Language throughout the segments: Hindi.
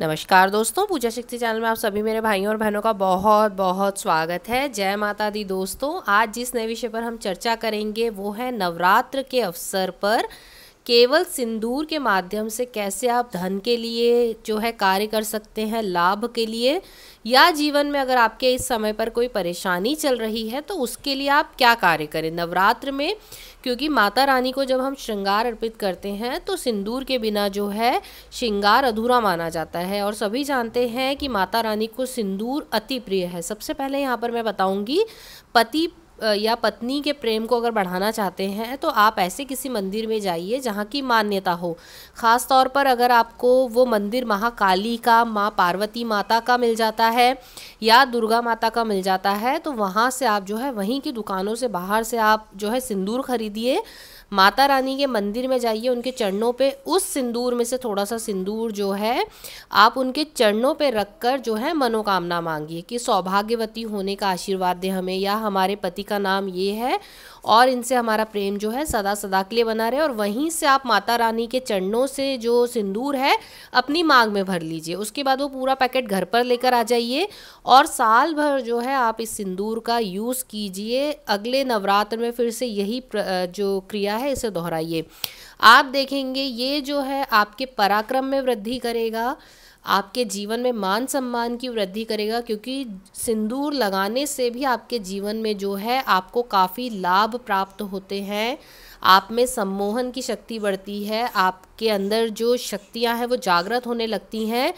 नमस्कार दोस्तों पूजा शक्ति चैनल में आप सभी मेरे भाइयों और बहनों का बहुत बहुत स्वागत है जय माता दी दोस्तों आज जिस नए विषय पर हम चर्चा करेंगे वो है नवरात्र के अवसर पर केवल सिंदूर के माध्यम से कैसे आप धन के लिए जो है कार्य कर सकते हैं लाभ के लिए या जीवन में अगर आपके इस समय पर कोई परेशानी चल रही है तो उसके लिए आप क्या कार्य करें नवरात्र में क्योंकि माता रानी को जब हम श्रृंगार अर्पित करते हैं तो सिंदूर के बिना जो है श्रृंगार अधूरा माना जाता है और सभी जानते हैं कि माता रानी को सिंदूर अति प्रिय है सबसे पहले यहाँ पर मैं बताऊँगी पति या पत्नी के प्रेम को अगर बढ़ाना चाहते हैं तो आप ऐसे किसी मंदिर में जाइए जहाँ की मान्यता हो ख़ास तौर पर अगर आपको वो मंदिर महाकाली का माँ पार्वती माता का मिल जाता है या दुर्गा माता का मिल जाता है तो वहाँ से आप जो है वहीं की दुकानों से बाहर से आप जो है सिंदूर ख़रीदिए माता रानी के मंदिर में जाइए उनके चरणों पे उस सिंदूर में से थोड़ा सा सिंदूर जो है आप उनके चरणों पे रखकर जो है मनोकामना मांगिए कि सौभाग्यवती होने का आशीर्वाद दे हमें या हमारे पति का नाम ये है और इनसे हमारा प्रेम जो है सदा सदा के लिए बना रहे और वहीं से आप माता रानी के चरणों से जो सिंदूर है अपनी मांग में भर लीजिए उसके बाद वो पूरा पैकेट घर पर लेकर आ जाइए और साल भर जो है आप इस सिंदूर का यूज़ कीजिए अगले नवरात्र में फिर से यही जो क्रिया है है इसे दोहराइए आप देखेंगे ये जो है आपके पराक्रम में वृद्धि करेगा आपके जीवन में मान सम्मान की वृद्धि करेगा क्योंकि सिंदूर लगाने से भी आपके जीवन में जो है आपको काफ़ी लाभ प्राप्त होते हैं आप में सम्मोहन की शक्ति बढ़ती है आपके अंदर जो शक्तियाँ हैं वो जागृत होने लगती हैं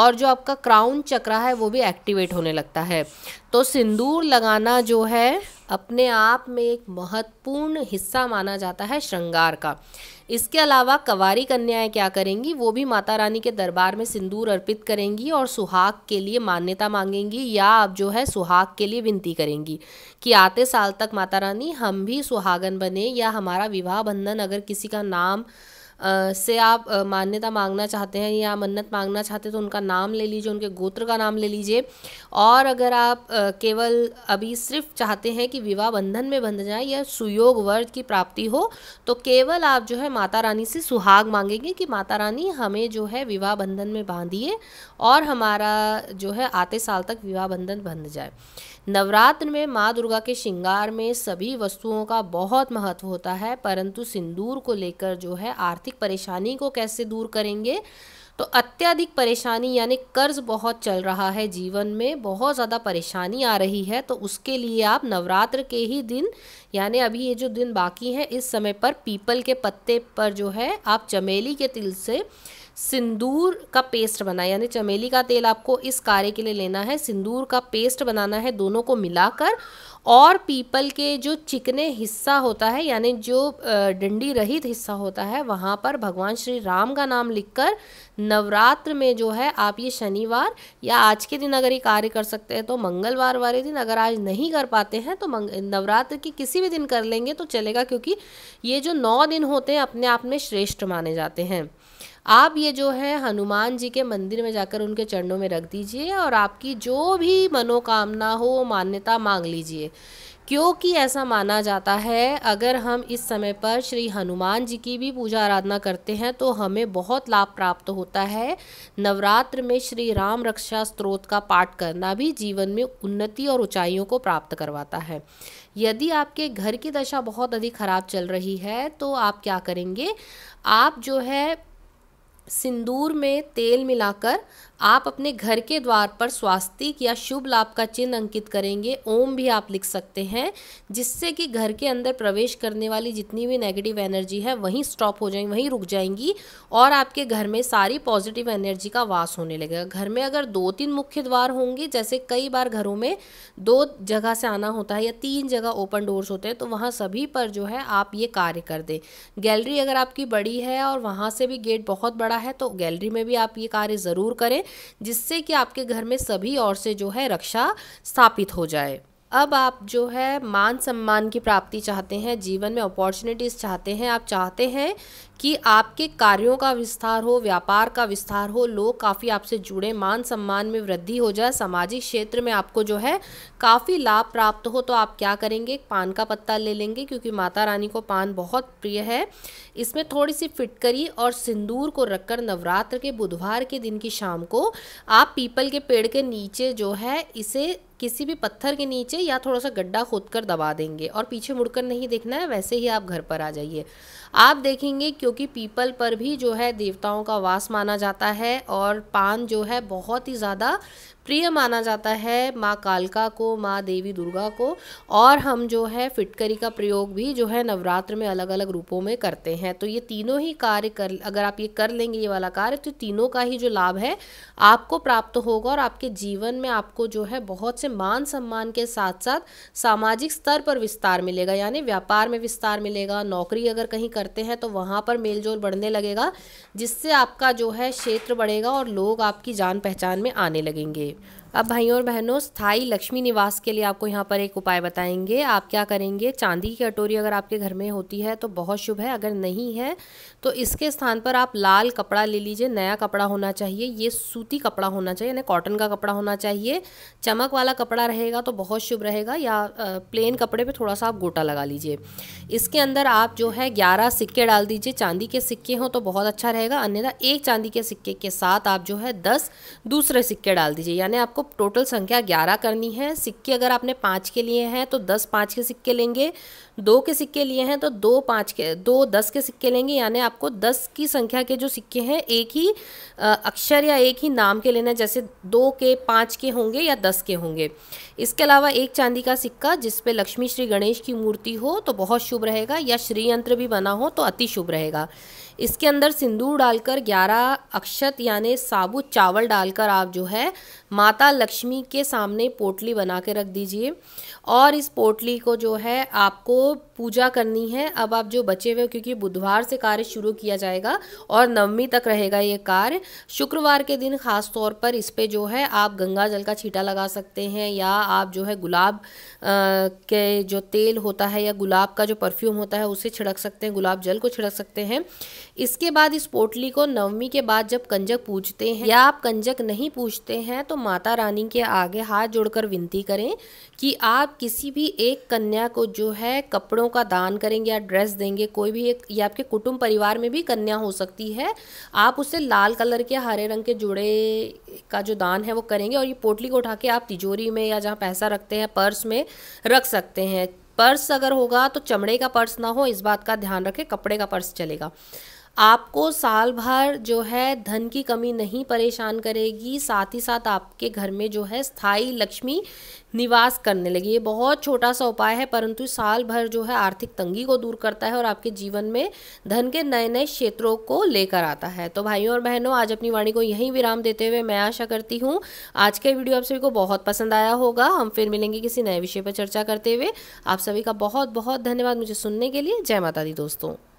और जो आपका क्राउन चक्रा है वो भी एक्टिवेट होने लगता है तो सिंदूर लगाना जो है अपने आप में एक महत्वपूर्ण हिस्सा माना जाता है श्रृंगार का इसके अलावा कवारी कन्याएं क्या करेंगी वो भी माता रानी के दरबार में सिंदूर अर्पित करेंगी और सुहाग के लिए मान्यता मांगेंगी या आप जो है सुहाग के लिए विनती करेंगी कि आते साल तक माता रानी हम भी सुहागन बने या हमारा विवाह बंधन अगर किसी का नाम से आप मान्यता मांगना चाहते हैं या मन्नत मांगना चाहते हैं तो उनका नाम ले लीजिए उनके गोत्र का नाम ले लीजिए और अगर आप केवल अभी सिर्फ चाहते हैं कि विवाह बंधन में बंध जाए या सुयोग वर्ग की प्राप्ति हो तो केवल आप जो है माता रानी से सुहाग मांगेंगे कि माता रानी हमें जो है विवाह बंधन में बांधिए और हमारा जो है आते साल तक विवाह बंधन बंध जाए नवरात्र में माँ दुर्गा के श्रृंगार में सभी वस्तुओं का बहुत महत्व होता है परंतु सिंदूर को लेकर जो है आर्थिक आर्थिक परेशानी को कैसे दूर करेंगे तो अत्यधिक परेशानी यानी कर्ज बहुत चल रहा है जीवन में बहुत ज़्यादा परेशानी आ रही है तो उसके लिए आप नवरात्र के ही दिन यानी अभी ये जो दिन बाकी हैं इस समय पर पीपल के पत्ते पर जो है आप चमेली के तिल से सिंदूर का पेस्ट बनाए यानी चमेली का तेल आपको इस कार्य के लिए लेना है सिंदूर का पेस्ट बनाना है दोनों को मिलाकर और पीपल के जो चिकने हिस्सा होता है यानी जो डंडी रहित हिस्सा होता है वहाँ पर भगवान श्री राम का नाम लिखकर नवरात्र में जो है आप ये शनिवार या आज के दिन अगर ये कार्य कर सकते हैं तो मंगलवार वाले दिन अगर आज नहीं कर पाते हैं तो नवरात्र की किसी भी दिन कर लेंगे तो चलेगा क्योंकि ये जो नौ दिन होते हैं अपने आप में श्रेष्ठ माने जाते हैं आप ये जो है हनुमान जी के मंदिर में जाकर उनके चरणों में रख दीजिए और आपकी जो भी मनोकामना हो मान्यता मांग लीजिए क्योंकि ऐसा माना जाता है अगर हम इस समय पर श्री हनुमान जी की भी पूजा आराधना करते हैं तो हमें बहुत लाभ प्राप्त होता है नवरात्र में श्री राम रक्षा स्त्रोत का पाठ करना भी जीवन में उन्नति और ऊंचाइयों को प्राप्त करवाता है यदि आपके घर की दशा बहुत अधिक ख़राब चल रही है तो आप क्या करेंगे आप जो है सिंदूर में तेल मिलाकर आप अपने घर के द्वार पर स्वास्तिक या शुभ लाभ का चिन्ह अंकित करेंगे ओम भी आप लिख सकते हैं जिससे कि घर के अंदर प्रवेश करने वाली जितनी भी नेगेटिव एनर्जी है वहीं स्टॉप हो जाएंगी वहीं रुक जाएंगी और आपके घर में सारी पॉजिटिव एनर्जी का वास होने लगेगा घर में अगर दो तीन मुख्य द्वार होंगे जैसे कई बार घरों में दो जगह से आना होता है या तीन जगह ओपन डोर्स होते हैं तो वहाँ सभी पर जो है आप ये कार्य कर दें गैलरी अगर आपकी बड़ी है और वहाँ से भी गेट बहुत बड़ा है तो गैलरी में भी आप ये कार्य ज़रूर करें जिससे कि आपके घर में सभी ओर से जो है रक्षा स्थापित हो जाए अब आप जो है मान सम्मान की प्राप्ति चाहते हैं जीवन में अपॉर्चुनिटीज़ चाहते हैं आप चाहते हैं कि आपके कार्यों का विस्तार हो व्यापार का विस्तार हो लोग काफ़ी आपसे जुड़े मान सम्मान में वृद्धि हो जाए सामाजिक क्षेत्र में आपको जो है काफ़ी लाभ प्राप्त हो तो आप क्या करेंगे पान का पत्ता ले लेंगे क्योंकि माता रानी को पान बहुत प्रिय है इसमें थोड़ी सी फिटकरी और सिंदूर को रखकर नवरात्र के बुधवार के दिन की शाम को आप पीपल के पेड़ के नीचे जो है इसे किसी भी पत्थर के नीचे या थोड़ा सा गड्ढा खोद कर दबा देंगे और पीछे मुड़कर नहीं देखना है वैसे ही आप घर पर आ जाइए आप देखेंगे क्योंकि पीपल पर भी जो है देवताओं का वास माना जाता है और पान जो है बहुत ही ज़्यादा प्रिय माना जाता है माँ कालका को माँ देवी दुर्गा को और हम जो है फिटकरी का प्रयोग भी जो है नवरात्र में अलग अलग रूपों में करते हैं तो ये तीनों ही कार्य कर अगर आप ये कर लेंगे ये वाला कार्य तो तीनों का ही जो लाभ है आपको प्राप्त होगा और आपके जीवन में आपको जो है बहुत से मान सम्मान के साथ साथ सामाजिक स्तर पर विस्तार मिलेगा यानी व्यापार में विस्तार मिलेगा नौकरी अगर कहीं करते हैं तो वहाँ पर मेल बढ़ने लगेगा जिससे आपका जो है क्षेत्र बढ़ेगा और लोग आपकी जान पहचान में आने लगेंगे अब भाइयों और बहनों स्थाई लक्ष्मी निवास के लिए आपको यहाँ पर एक उपाय बताएंगे आप क्या करेंगे चांदी की कटोरी अगर आपके घर में होती है तो बहुत शुभ है अगर नहीं है तो इसके स्थान पर आप लाल कपड़ा ले लीजिए नया कपड़ा होना चाहिए ये सूती कपड़ा होना चाहिए यानी कॉटन का कपड़ा होना चाहिए चमक वाला कपड़ा रहेगा तो बहुत शुभ रहेगा या प्लेन कपड़े पर थोड़ा सा आप गोटा लगा लीजिए इसके अंदर आप जो है ग्यारह सिक्के डाल दीजिए चांदी के सिक्के हों तो बहुत अच्छा रहेगा अन्यथा एक चांदी के सिक्के के साथ आप जो है दस दूसरे सिक्के डाल दीजिए यानी आपको आपको टोटल संख्या ग्यारह करनी है सिक्के अगर आपने पाँच के लिए हैं तो दस पाँच के सिक्के लेंगे दो के सिक्के लिए हैं तो दो पाँच के दो दस के सिक्के लेंगे यानी आपको दस की संख्या के जो सिक्के हैं एक ही अक्षर या एक ही नाम के लेना जैसे दो के पाँच के होंगे या दस के होंगे इसके अलावा एक चांदी का सिक्का जिसपे लक्ष्मी श्री गणेश की मूर्ति हो तो बहुत शुभ रहेगा या श्री यंत्र भी बना हो तो अति शुभ रहेगा इसके अंदर सिंदूर डालकर ग्यारह अक्षत यानी साबुत चावल डालकर आप जो है माता लक्ष्मी के सामने पोटली बना के रख दीजिए और इस पोटली को जो है आपको so पूजा करनी है अब आप जो बचे हुए क्योंकि बुधवार से कार्य शुरू किया जाएगा और नवमी तक रहेगा ये कार्य शुक्रवार के दिन खास तौर पर इस पर जो है आप गंगा जल का छीटा लगा सकते हैं या आप जो है गुलाब आ, के जो तेल होता है या गुलाब का जो परफ्यूम होता है उसे छिड़क सकते हैं गुलाब जल को छिड़क सकते हैं इसके बाद इस पोटली को नवमी के बाद जब कंजक पूजते हैं या आप कंजक नहीं पूजते हैं तो माता रानी के आगे हाथ जोड़कर विनती करें कि आप किसी भी एक कन्या को जो है कपड़ों का दान करेंगे या ड्रेस देंगे कोई भी एक या आपके कुटुंब परिवार में भी कन्या हो सकती है आप उसे लाल कलर के हरे रंग के जुड़े का जो दान है वो करेंगे और ये पोटली को उठा के आप तिजोरी में या जहाँ पैसा रखते हैं पर्स में रख सकते हैं पर्स अगर होगा तो चमड़े का पर्स ना हो इस बात का ध्यान रखें कपड़े का पर्स चलेगा आपको साल भर जो है धन की कमी नहीं परेशान करेगी साथ ही साथ आपके घर में जो है स्थायी लक्ष्मी निवास करने लगी ये बहुत छोटा सा उपाय है परंतु साल भर जो है आर्थिक तंगी को दूर करता है और आपके जीवन में धन के नए नए क्षेत्रों को लेकर आता है तो भाइयों और बहनों आज अपनी वाणी को यहीं विराम देते हुए मैं आशा करती हूँ आज का वीडियो आप सभी को बहुत पसंद आया होगा हम फिर मिलेंगे किसी नए विषय पर चर्चा करते हुए आप सभी का बहुत बहुत धन्यवाद मुझे सुनने के लिए जय माता दी दोस्तों